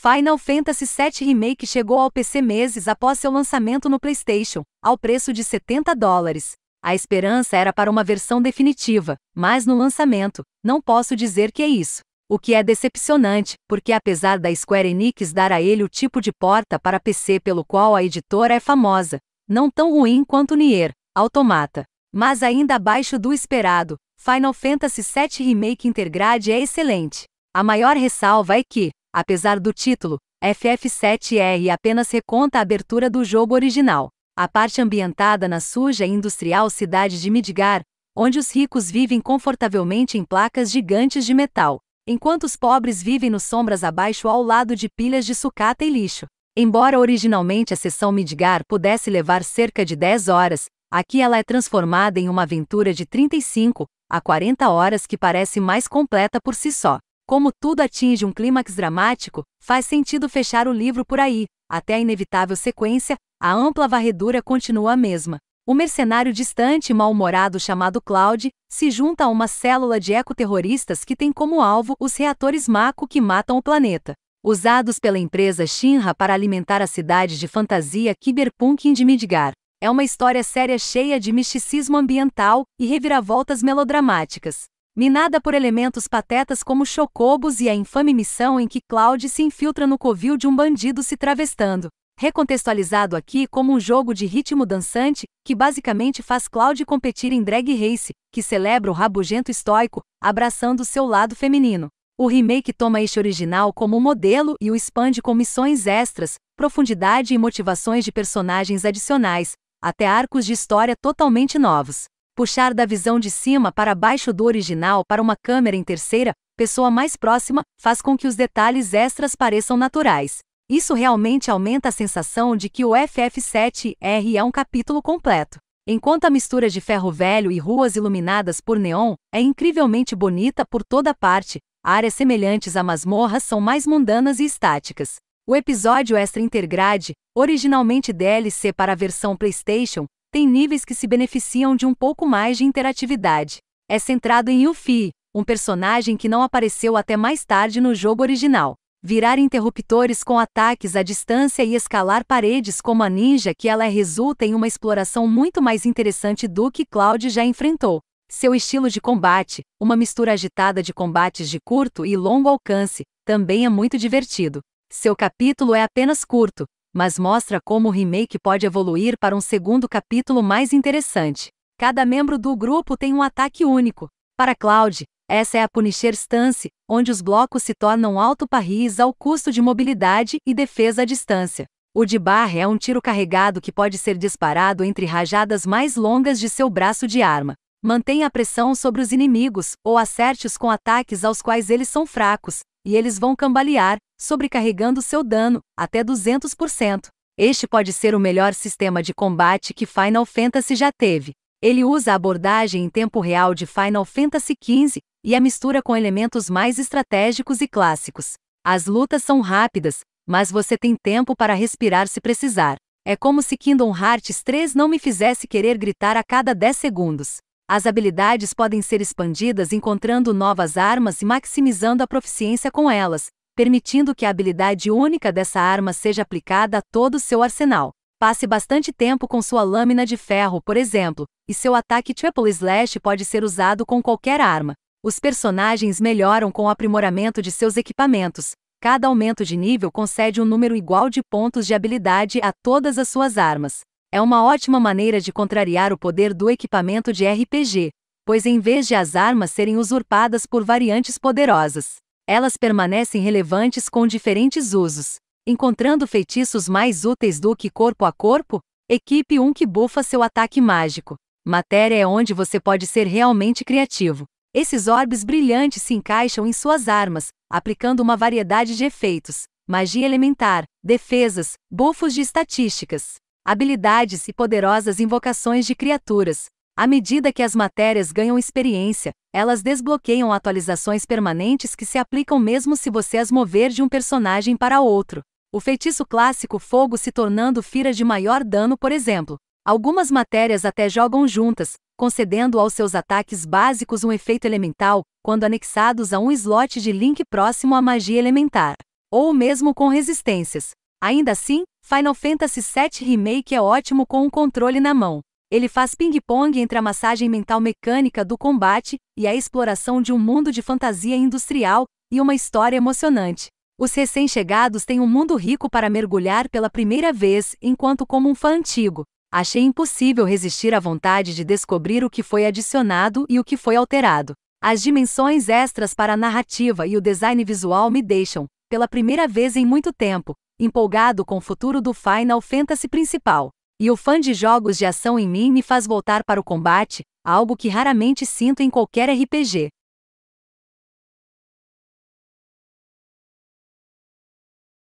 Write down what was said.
Final Fantasy VII Remake chegou ao PC meses após seu lançamento no PlayStation, ao preço de 70 dólares. A esperança era para uma versão definitiva, mas no lançamento, não posso dizer que é isso. O que é decepcionante, porque apesar da Square Enix dar a ele o tipo de porta para PC pelo qual a editora é famosa, não tão ruim quanto Nier Automata, mas ainda abaixo do esperado, Final Fantasy VII Remake Intergrade é excelente. A maior ressalva é que, Apesar do título, FF7R apenas reconta a abertura do jogo original, a parte ambientada na suja e industrial cidade de Midgar, onde os ricos vivem confortavelmente em placas gigantes de metal, enquanto os pobres vivem nos sombras abaixo ao lado de pilhas de sucata e lixo. Embora originalmente a sessão Midgar pudesse levar cerca de 10 horas, aqui ela é transformada em uma aventura de 35 a 40 horas que parece mais completa por si só. Como tudo atinge um clímax dramático, faz sentido fechar o livro por aí, até a inevitável sequência, a ampla varredura continua a mesma. O mercenário distante e mal-humorado chamado Cloud se junta a uma célula de ecoterroristas que tem como alvo os reatores Mako que matam o planeta. Usados pela empresa Shinra para alimentar a cidade de fantasia cyberpunk de Midgar. É uma história séria cheia de misticismo ambiental e reviravoltas melodramáticas minada por elementos patetas como chocobos e a infame missão em que Cloud se infiltra no covil de um bandido se travestando. Recontextualizado aqui como um jogo de ritmo dançante, que basicamente faz Cloud competir em Drag Race, que celebra o rabugento estoico, abraçando seu lado feminino. O remake toma este original como modelo e o expande com missões extras, profundidade e motivações de personagens adicionais, até arcos de história totalmente novos puxar da visão de cima para baixo do original para uma câmera em terceira pessoa mais próxima faz com que os detalhes extras pareçam naturais. Isso realmente aumenta a sensação de que o FF7R é um capítulo completo. Enquanto a mistura de ferro velho e ruas iluminadas por neon é incrivelmente bonita por toda parte, áreas semelhantes a masmorras são mais mundanas e estáticas. O episódio extra Intergrade, originalmente DLC para a versão PlayStation, tem níveis que se beneficiam de um pouco mais de interatividade. É centrado em Yuffie, um personagem que não apareceu até mais tarde no jogo original. Virar interruptores com ataques à distância e escalar paredes como a ninja que ela é resulta em uma exploração muito mais interessante do que Cloud já enfrentou. Seu estilo de combate, uma mistura agitada de combates de curto e longo alcance, também é muito divertido. Seu capítulo é apenas curto, mas mostra como o remake pode evoluir para um segundo capítulo mais interessante. Cada membro do grupo tem um ataque único. Para Cloud, essa é a Punisher Stance, onde os blocos se tornam alto parris ao custo de mobilidade e defesa à distância. O de barre é um tiro carregado que pode ser disparado entre rajadas mais longas de seu braço de arma. Mantenha a pressão sobre os inimigos, ou acerte-os com ataques aos quais eles são fracos, e eles vão cambalear, sobrecarregando seu dano até 200%. Este pode ser o melhor sistema de combate que Final Fantasy já teve. Ele usa a abordagem em tempo real de Final Fantasy XV e a mistura com elementos mais estratégicos e clássicos. As lutas são rápidas, mas você tem tempo para respirar se precisar. É como se Kingdom Hearts 3 não me fizesse querer gritar a cada 10 segundos as habilidades podem ser expandidas encontrando novas armas e maximizando a proficiência com elas, permitindo que a habilidade única dessa arma seja aplicada a todo o seu arsenal. Passe bastante tempo com sua lâmina de ferro, por exemplo, e seu ataque Triple Slash pode ser usado com qualquer arma. Os personagens melhoram com o aprimoramento de seus equipamentos. Cada aumento de nível concede um número igual de pontos de habilidade a todas as suas armas. É uma ótima maneira de contrariar o poder do equipamento de RPG, pois em vez de as armas serem usurpadas por variantes poderosas, elas permanecem relevantes com diferentes usos, encontrando feitiços mais úteis do que corpo a corpo, equipe um que bufa seu ataque mágico. Matéria é onde você pode ser realmente criativo. Esses orbes brilhantes se encaixam em suas armas, aplicando uma variedade de efeitos: magia elementar, defesas, bufos de estatísticas habilidades e poderosas invocações de criaturas. À medida que as matérias ganham experiência, elas desbloqueiam atualizações permanentes que se aplicam mesmo se você as mover de um personagem para outro. O feitiço clássico Fogo se tornando Fira de maior dano, por exemplo. Algumas matérias até jogam juntas, concedendo aos seus ataques básicos um efeito elemental, quando anexados a um slot de link próximo à magia elementar. Ou mesmo com resistências. Ainda assim, Final Fantasy VII Remake é ótimo com um controle na mão. Ele faz ping-pong entre a massagem mental mecânica do combate e a exploração de um mundo de fantasia industrial e uma história emocionante. Os recém-chegados têm um mundo rico para mergulhar pela primeira vez, enquanto como um fã antigo, achei impossível resistir à vontade de descobrir o que foi adicionado e o que foi alterado. As dimensões extras para a narrativa e o design visual me deixam, pela primeira vez em muito tempo, empolgado com o futuro do Final Fantasy principal. E o fã de jogos de ação em mim me faz voltar para o combate, algo que raramente sinto em qualquer RPG.